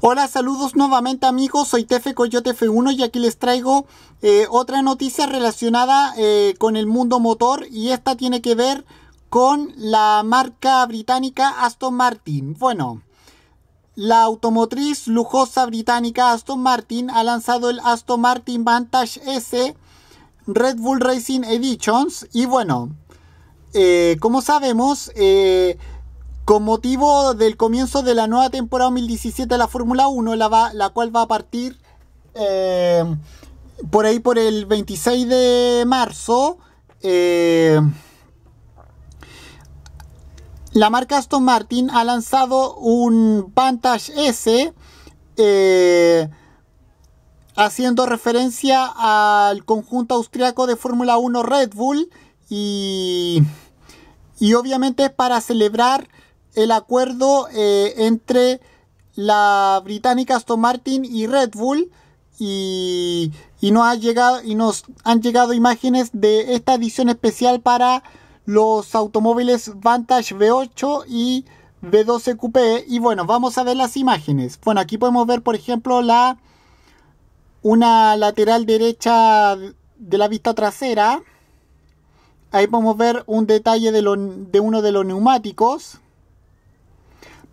Hola, saludos nuevamente amigos, soy Tefe Coyote F1 y aquí les traigo eh, otra noticia relacionada eh, con el mundo motor y esta tiene que ver con la marca británica Aston Martin. Bueno, la automotriz lujosa británica Aston Martin ha lanzado el Aston Martin Vantage S Red Bull Racing Editions y bueno, eh, como sabemos, con motivo del comienzo de la nueva temporada 2017 de la Fórmula 1, la, cual va a partir eh, por ahí por el 26 de marzo, eh, la marca Aston Martin ha lanzado un Vantage S eh, haciendo referencia al conjunto austriaco de Fórmula 1 Red Bull y, y obviamente es para celebrar el acuerdo eh, entre la británica Aston Martin y Red Bull y, y, nos ha llegado, y nos han llegado imágenes de esta edición especial para los automóviles Vantage V8 y V12 Coupé y bueno, vamos a ver las imágenes. Bueno, aquí podemos ver por ejemplo la una lateral derecha de la vista trasera. Ahí podemos ver un detalle de, de uno de los neumáticos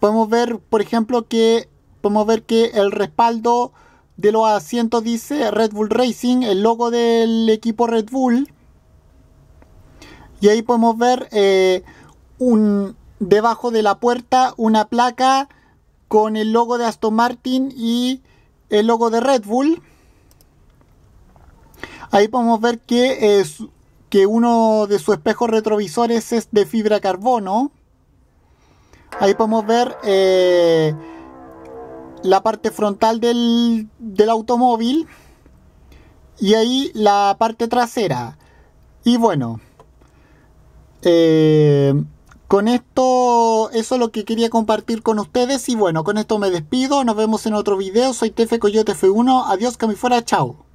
podemos ver, por ejemplo, que podemos ver que el respaldo de los asientos dice Red Bull Racing, el logo del equipo Red Bull. Y ahí podemos ver eh, un, debajo de la puerta una placa con el logo de Aston Martin y el logo de Red Bull. Ahí podemos ver que, eh, que uno de sus espejos retrovisores es de fibra carbono. Ahí podemos ver eh, la parte frontal del, automóvil y ahí la parte trasera. Y bueno, eh, con esto, eso es lo que quería compartir con ustedes. Y bueno, con esto me despido. Nos vemos en otro video. Soy Tefe Coyote F1. Adiós, que me fuera. Chao.